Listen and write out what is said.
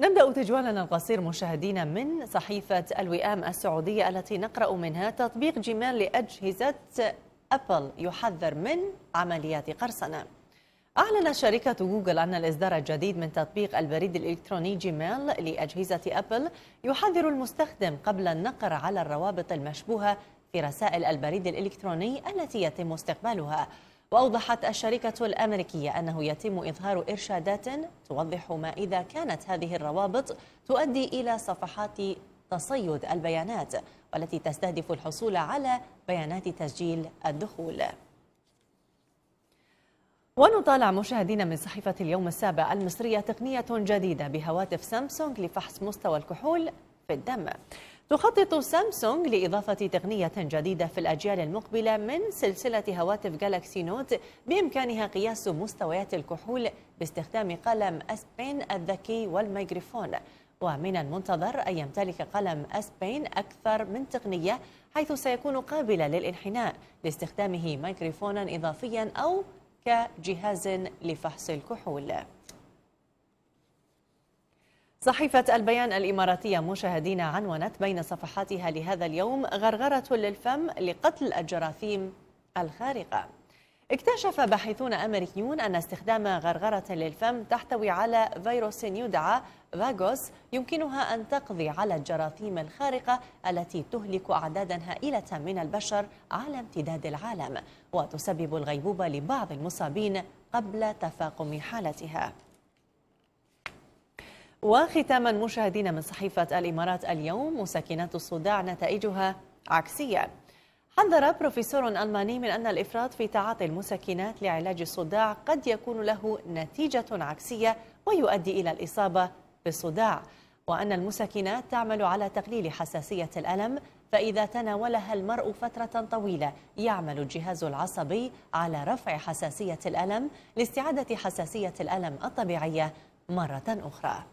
نبدأ تجوالنا القصير مشاهدينا من صحيفة الوئام السعودية التي نقرأ منها تطبيق جيميل لأجهزة أبل يحذر من عمليات قرصنة أعلن شركة جوجل أن الإصدار الجديد من تطبيق البريد الإلكتروني جيميل لأجهزة أبل يحذر المستخدم قبل النقر على الروابط المشبوهة في رسائل البريد الإلكتروني التي يتم استقبالها وأوضحت الشركة الأمريكية أنه يتم إظهار إرشادات توضح ما إذا كانت هذه الروابط تؤدي إلى صفحات تصيد البيانات والتي تستهدف الحصول على بيانات تسجيل الدخول ونطالع مشاهدينا من صحيفة اليوم السابع المصرية تقنية جديدة بهواتف سامسونج لفحص مستوى الكحول في الدم تخطط سامسونج لإضافة تقنية جديدة في الأجيال المقبلة من سلسلة هواتف جالاكسي نوت بإمكانها قياس مستويات الكحول باستخدام قلم أسبين الذكي والميكروفون ومن المنتظر أن يمتلك قلم أسبين أكثر من تقنية حيث سيكون قابلا للانحناء لاستخدامه ميكروفونا إضافيا أو كجهاز لفحص الكحول صحيفة البيان الإماراتية مشاهدين عنونت بين صفحاتها لهذا اليوم غرغرة للفم لقتل الجراثيم الخارقة اكتشف باحثون أمريكيون أن استخدام غرغرة للفم تحتوي على فيروس يدعى فاغوس يمكنها أن تقضي على الجراثيم الخارقة التي تهلك أعدادا هائلة من البشر على امتداد العالم وتسبب الغيبوبة لبعض المصابين قبل تفاقم حالتها وختاما مشاهدينا من صحيفة الإمارات اليوم مساكنات الصداع نتائجها عكسية حذر بروفيسور ألماني من أن الإفراط في تعاطي المسكنات لعلاج الصداع قد يكون له نتيجة عكسية ويؤدي إلى الإصابة بالصداع وأن المسكنات تعمل على تقليل حساسية الألم فإذا تناولها المرء فترة طويلة يعمل الجهاز العصبي على رفع حساسية الألم لاستعادة حساسية الألم الطبيعية مرة أخرى